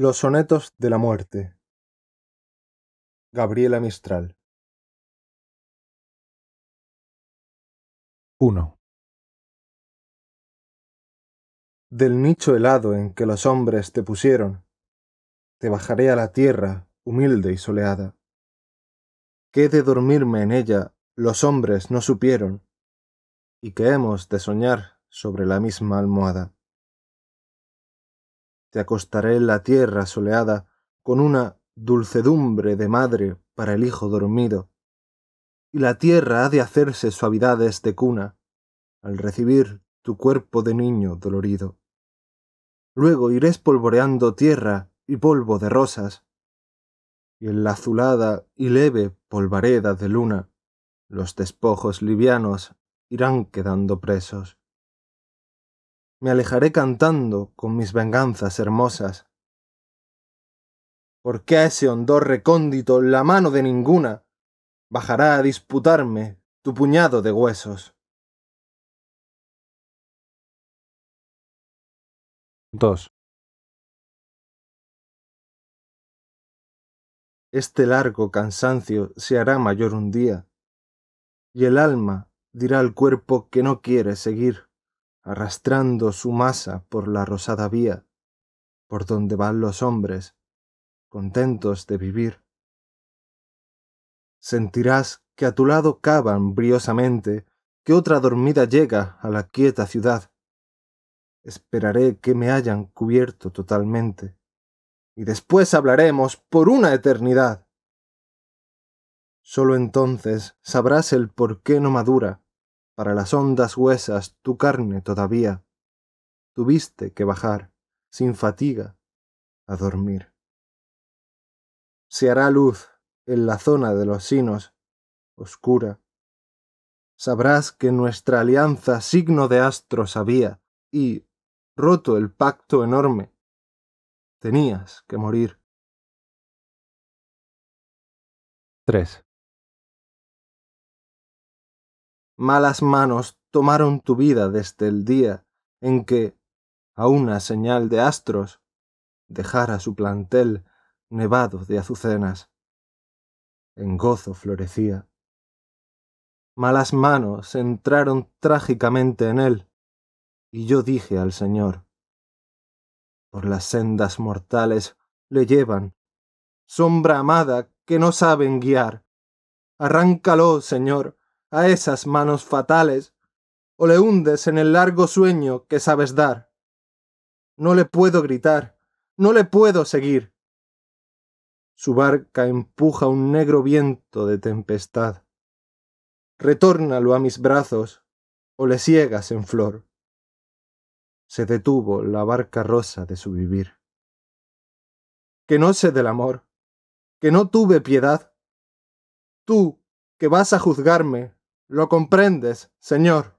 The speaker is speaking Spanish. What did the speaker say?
Los sonetos de la muerte. Gabriela Mistral. 1. Del nicho helado en que los hombres te pusieron, te bajaré a la tierra humilde y soleada. Que de dormirme en ella los hombres no supieron, y que hemos de soñar sobre la misma almohada. Te acostaré en la tierra soleada con una dulcedumbre de madre para el hijo dormido. Y la tierra ha de hacerse suavidades de cuna al recibir tu cuerpo de niño dolorido. Luego iré espolvoreando tierra y polvo de rosas, y en la azulada y leve polvareda de luna los despojos livianos irán quedando presos me alejaré cantando con mis venganzas hermosas. Porque a ese hondor recóndito la mano de ninguna bajará a disputarme tu puñado de huesos. Dos. Este largo cansancio se hará mayor un día, y el alma dirá al cuerpo que no quiere seguir arrastrando su masa por la rosada vía, por donde van los hombres, contentos de vivir. Sentirás que a tu lado cavan briosamente, que otra dormida llega a la quieta ciudad. Esperaré que me hayan cubierto totalmente, y después hablaremos por una eternidad. Solo entonces sabrás el por qué no madura para las hondas huesas tu carne todavía. Tuviste que bajar, sin fatiga, a dormir. Se hará luz en la zona de los sinos, oscura. Sabrás que nuestra alianza signo de astros había, y, roto el pacto enorme, tenías que morir. 3. malas manos tomaron tu vida desde el día en que, a una señal de astros, dejara su plantel nevado de azucenas. En gozo florecía. Malas manos entraron trágicamente en él, y yo dije al Señor, por las sendas mortales le llevan, sombra amada que no saben guiar. Arráncalo, Señor, a esas manos fatales, o le hundes en el largo sueño que sabes dar. No le puedo gritar, no le puedo seguir. Su barca empuja un negro viento de tempestad. Retórnalo a mis brazos, o le ciegas en flor. Se detuvo la barca rosa de su vivir. Que no sé del amor, que no tuve piedad. Tú, que vas a juzgarme, lo comprendes, Señor.